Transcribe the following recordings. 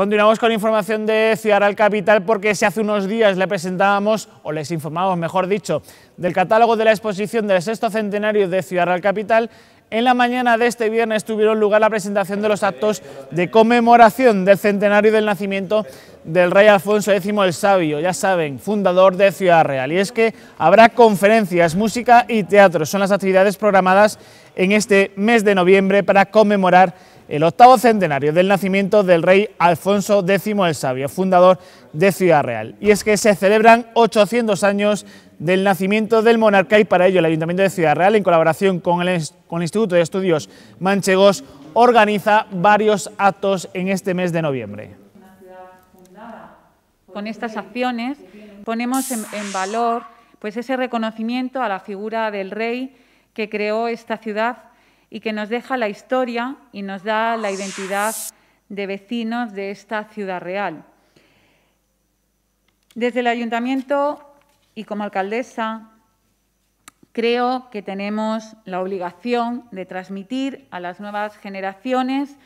Continuamos con información de Ciudad Real Capital porque si hace unos días le presentábamos, o les informábamos mejor dicho, del catálogo de la exposición del sexto centenario de Ciudad Real Capital, en la mañana de este viernes tuvieron lugar la presentación de los actos de conmemoración del centenario del nacimiento del rey Alfonso X el Sabio, ya saben, fundador de Ciudad Real. Y es que habrá conferencias, música y teatro. Son las actividades programadas en este mes de noviembre para conmemorar el octavo centenario del nacimiento del rey Alfonso X el Sabio, fundador de Ciudad Real. Y es que se celebran 800 años del nacimiento del monarca y para ello el Ayuntamiento de Ciudad Real, en colaboración con el, Instituto de Estudios Manchegos, organiza varios actos en este mes de noviembre. Con estas acciones ponemos en, en valor pues ese reconocimiento a la figura del rey que creó esta ciudad y que nos deja la historia y nos da la identidad de vecinos de esta ciudad real. Desde el ayuntamiento y como alcaldesa, creo que tenemos la obligación de transmitir a las nuevas generaciones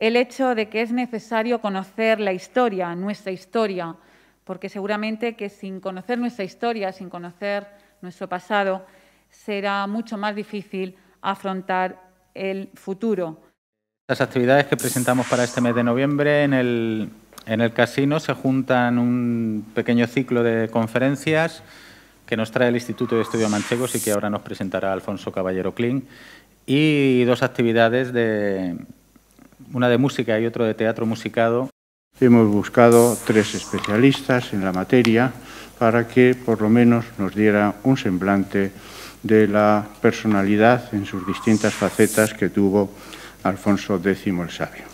el hecho de que es necesario conocer la historia, nuestra historia, porque seguramente que sin conocer nuestra historia, sin conocer nuestro pasado, será mucho más difícil afrontar el futuro. Las actividades que presentamos para este mes de noviembre en el, casino se juntan un pequeño ciclo de conferencias que nos trae el Instituto de Estudio Manchegos y que ahora nos presentará Alfonso Caballero Kling, y dos actividades, de, una de música y otro de teatro musicado. Hemos buscado tres especialistas en la materia para que por lo menos nos diera un semblante de la personalidad en sus distintas facetas que tuvo Alfonso X el Sabio.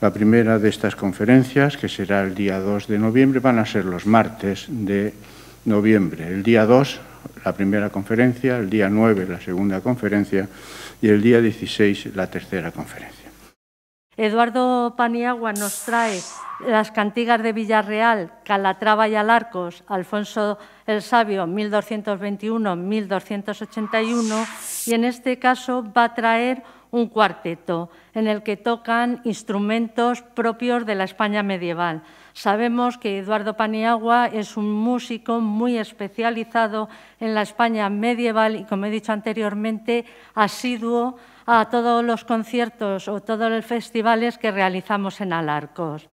La primera de estas conferencias, que será el día 2 de noviembre, van a ser los martes de noviembre. El día 2, la primera conferencia, el día 9, la segunda conferencia y el día 16, la tercera conferencia. Eduardo Paniagua nos trae las cantigas de Villarreal, Calatrava y Alarcos, Alfonso el Sabio, 1221-1281, y en este caso va a traer un cuarteto en el que tocan instrumentos propios de la España medieval. Sabemos que Eduardo Paniagua es un músico muy especializado en la España medieval y, como he dicho anteriormente, asiduo a todos los conciertos o todos los festivales que realizamos en Alarcos.